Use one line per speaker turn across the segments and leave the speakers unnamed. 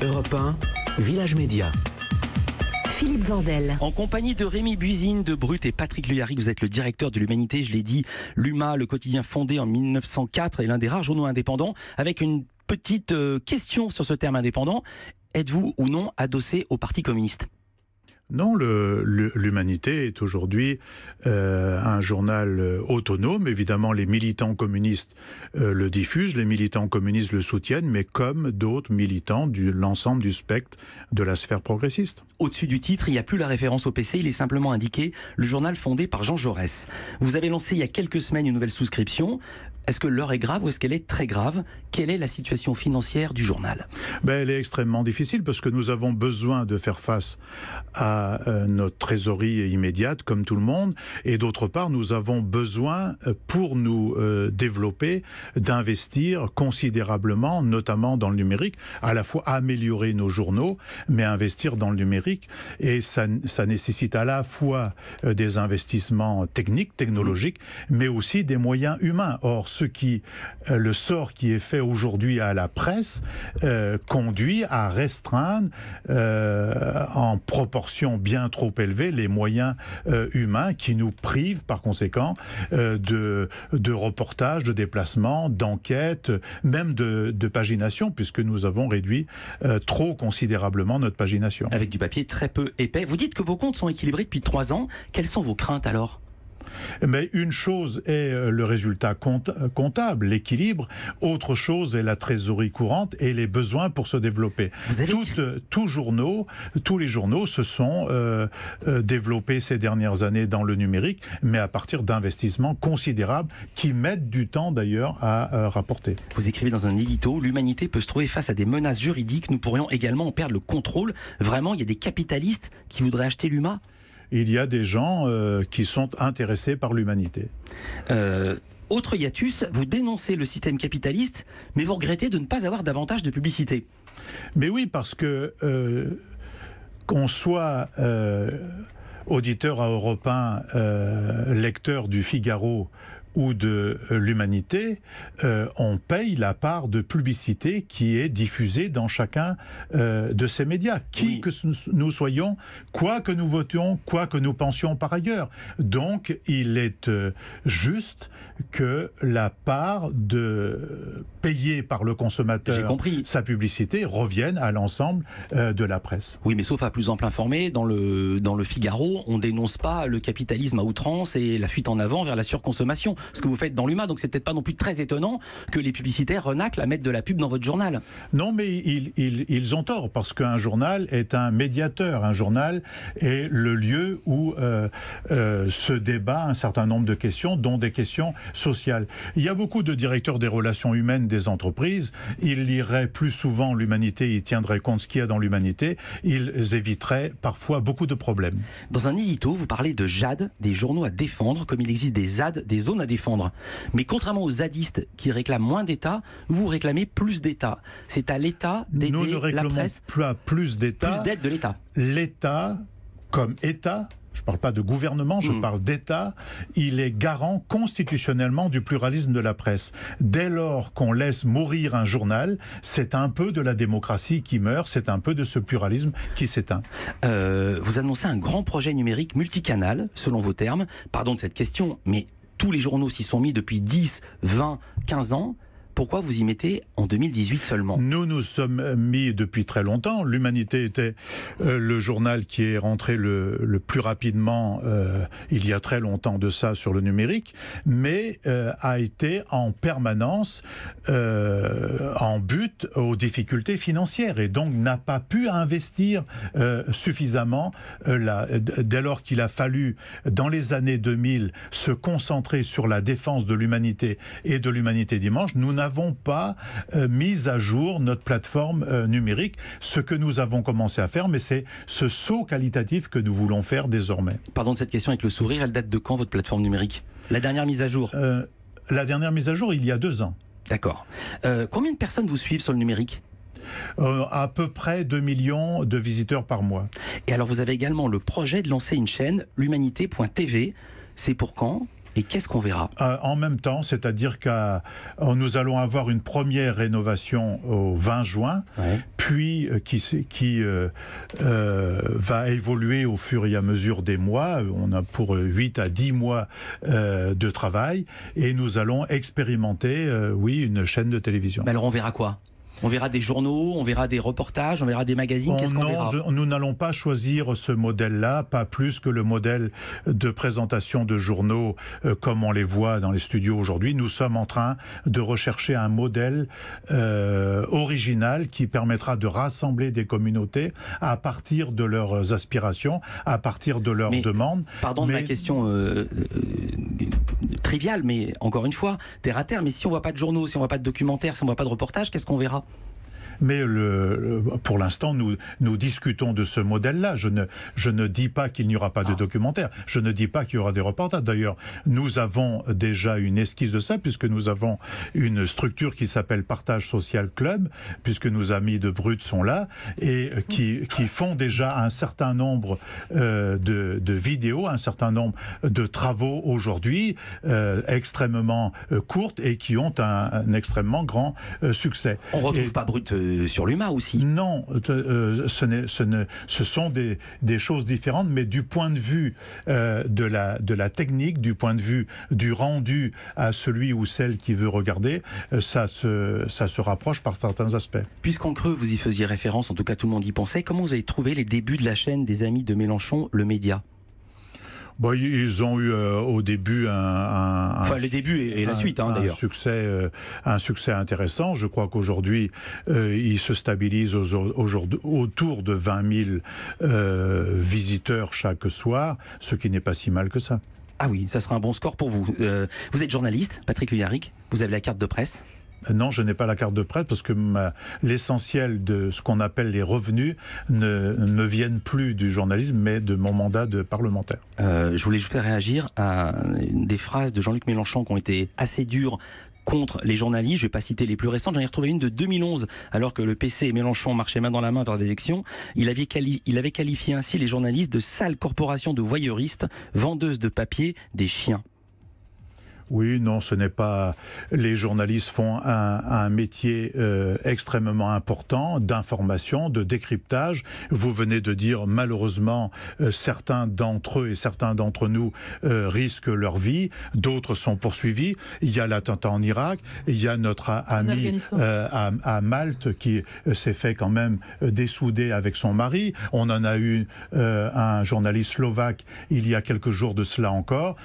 Europe Village Média.
Philippe Vordel,
En compagnie de Rémi Buzine, de Brut et Patrick Luyaric, vous êtes le directeur de l'Humanité, je l'ai dit, l'UMA, le quotidien fondé en 1904 et l'un des rares journaux indépendants, avec une petite euh, question sur ce terme indépendant. Êtes-vous ou non adossé au Parti communiste non,
l'Humanité est aujourd'hui euh, un journal euh, autonome. Évidemment, les militants communistes euh, le diffusent, les militants communistes le soutiennent, mais comme d'autres
militants de l'ensemble du spectre de la sphère progressiste. Au-dessus du titre, il n'y a plus la référence au PC, il est simplement indiqué le journal fondé par Jean Jaurès. Vous avez lancé il y a quelques semaines une nouvelle souscription. Est-ce que l'heure est grave ou est-ce qu'elle est très grave Quelle est la situation financière du journal
ben, Elle est extrêmement difficile parce que nous avons besoin de faire face à euh, notre trésorerie immédiate, comme tout le monde. Et d'autre part, nous avons besoin, euh, pour nous euh, développer, d'investir considérablement, notamment dans le numérique, à la fois améliorer nos journaux, mais investir dans le numérique. Et ça, nécessite à la fois des investissements techniques, technologiques, mais aussi des moyens humains. Or, ce qui, euh, le sort qui est fait aujourd'hui à la presse euh, conduit à restreindre euh, en proportion bien trop élevée les moyens humains qui nous privent par conséquent de, de reportages, de déplacements, d'enquêtes, même de, pagination, puisque nous avons réduit trop considérablement notre pagination. Avec du papier très peu épais. Vous dites que vos comptes
sont équilibrés depuis trois ans. Quelles sont vos craintes alors
mais une chose est euh, le résultat euh, comptable, l'équilibre. Autre chose est la trésorerie courante et les besoins pour se développer. Euh, tous journaux, tous les journaux se sont développés ces dernières années dans le numérique, mais à partir d'investissements considérables
qui mettent du temps d'ailleurs à rapporter. Vous écrivez dans un édito, l'humanité peut se trouver face à des menaces juridiques. Nous pourrions également en perdre le contrôle. Vraiment, il y a des capitalistes qui voudraient acheter l'humain
il y a des gens euh, qui sont intéressés par l'humanité. Euh,
autre hiatus, vous dénoncez le système capitaliste, mais vous regrettez de ne pas avoir davantage de publicité. Mais oui, parce que euh, qu'on soit
auditeur à Europe lecteur du Figaro, ou de euh, l'humanité, euh, on paye la part de publicité qui est diffusée dans chacun euh, de ces médias, qui que nous soyons, quoi que nous votions, quoi que nous pensions par ailleurs. Donc, il est juste que la part de payée par le consommateur sa publicité
revienne à l'ensemble de la presse. Oui, mais sauf à plus ample informé, dans le, dans le Figaro, on dénonce pas le capitalisme à outrance et la fuite en avant vers la surconsommation ce que vous faites dans l'humain. Donc c'est peut-être pas non plus très étonnant que les publicitaires renaclent à mettre de la pub dans votre journal. Non, mais
ils, ont tort parce qu'un journal est un médiateur. Un journal est le lieu où euh, euh, se débat un certain nombre de questions, dont des questions sociales. Il y a beaucoup de directeurs des relations humaines des entreprises. Ils liraient plus souvent l'humanité, ils tiendraient compte de ce qu'il y a dans l'humanité. Ils éviteraient parfois beaucoup de problèmes.
Dans un édito, vous parlez de JAD, des journaux à défendre, comme il existe des ZAD, des zones à défendre défendre. Mais contrairement aux zadistes qui réclament moins d'État, vous réclamez plus d'État. C'est à l'État d'aider la presse. Plus plus d'État. Plus d'aide de l'État.
L'État, comme État, je ne parle pas de gouvernement, je hmm. parle d'État, il est garant constitutionnellement du pluralisme de la presse. Dès lors qu'on laisse mourir un journal, c'est un peu de la
démocratie qui meurt, c'est un peu de ce pluralisme qui s'éteint. Euh, vous annoncez un grand projet numérique multicanal, selon vos termes. Pardon de cette question, mais tous les journaux s'y sont mis depuis 10, 20, 15 ans pourquoi vous y mettez en 2018 seulement Nous nous sommes
euh, mis depuis très longtemps. L'Humanité était euh, le journal qui est rentré le, plus rapidement euh, il y a très longtemps de ça sur le numérique, mais a été en permanence en but aux difficultés financières et donc n'a pas pu investir suffisamment dès lors qu'il a fallu dans les années 2000 se concentrer sur la défense de l'humanité et de l'humanité dimanche. Nous n'avons pas euh, mis à jour notre plateforme euh, numérique, ce que nous avons commencé à faire, mais c'est ce saut qualitatif que nous voulons faire
désormais. Pardon de cette question avec le sourire, elle date de quand votre plateforme numérique La dernière mise à jour euh, La dernière mise à jour, il y a deux ans. D'accord. combien de personnes vous suivent sur le numérique à peu près 2 millions de visiteurs par mois. Et alors vous avez également le projet de lancer une chaîne, l'humanité.tv. C'est pour quand et qu'est-ce qu'on verra euh, En même
temps, c'est-à-dire que euh, nous allons avoir une première rénovation au 20 juin, puis euh, qui, va évoluer au fur et à mesure des mois. On a pour 8 à 10 mois de travail et nous allons expérimenter, oui, une chaîne de télévision. alors on
verra quoi on verra des journaux, on verra des reportages, on verra des magazines. Qu'est-ce qu'on verra
Nous n'allons pas choisir ce modèle-là, pas plus que le modèle de présentation de journaux euh, comme on les voit dans les studios aujourd'hui. Nous sommes en train de rechercher un modèle euh, original qui permettra de rassembler des communautés à partir de leurs aspirations, à partir
de leurs demandes. Pardon de ma question, euh, trivial, mais encore une fois, terre à terre. Mais si on voit pas de journaux, si on voit pas de documentaires, si on voit pas de reportages, qu'est-ce qu'on verra
mais le, pour l'instant, nous, nous discutons de ce modèle-là. Je ne, je ne dis pas qu'il n'y aura pas de ah. documentaire. Je ne dis pas qu'il y aura des reportages. D'ailleurs, nous avons déjà une esquisse de ça, puisque nous avons une structure qui s'appelle Partage Social Club, puisque nos amis de Brut sont là, et qui, font déjà un certain nombre euh, de, vidéos, un certain nombre de travaux aujourd'hui, euh, extrêmement euh, courtes, et qui ont un, extrêmement grand succès.
On ne retrouve pas Brut euh,
sur l'humain aussi. Non, euh, euh, ce, sont des, choses différentes, mais du point de vue de, la, de la technique, du point de vue du rendu à celui ou celle qui veut regarder, ça, se, ça se rapproche par certains aspects.
Puisqu'en creux, vous y faisiez référence, en tout cas tout le monde y pensait, comment vous avez trouvé les débuts de la chaîne des Amis de Mélenchon, le média
ils ont eu euh, au début un, enfin début et, la suite hein, d'ailleurs un succès euh, un succès intéressant. Je crois qu'aujourd'hui euh, ils se stabilisent autour de 20 000 visiteurs chaque soir, ce qui n'est pas si mal que ça. Ah oui, ça sera un bon score pour vous. vous êtes journaliste, Patrick Luyaric, vous avez la carte de presse. Non, je n'ai pas la carte de prête parce que l'essentiel de ce qu'on appelle les revenus ne viennent plus du journalisme, mais de mon mandat de
parlementaire. Euh, je voulais juste faire réagir à des phrases de Jean-Luc Mélenchon qui ont été assez dures contre les journalistes. Je ne vais pas citer les plus récentes. J'en ai retrouvé une de 2011, alors que le PC et Mélenchon marchaient main dans la main vers des élections. Il avait, il avait qualifié ainsi les journalistes de sales corporations de voyeuristes, vendeuses de papier, des chiens.
Oui, non, ce n'est pas. Les journalistes font un, métier euh, extrêmement important d'information, de décryptage. Vous venez de dire, malheureusement, euh, certains d'entre eux et certains d'entre nous euh, risquent leur vie. D'autres sont poursuivis. Il y a l'attentat en Irak. Il y a notre ami à, Malte qui s'est fait quand même dessouder avec son mari. On en a eu un journaliste slovaque il y a quelques jours de cela encore.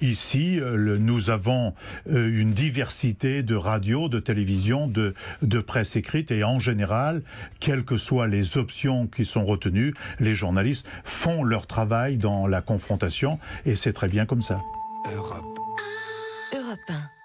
ici, nous nous avons euh, une diversité de radios, de télévisions, de, de presse écrite et en général, quelles que soient les options qui sont retenues, les journalistes font leur travail dans la confrontation et c'est très bien comme ça. Europe. Europe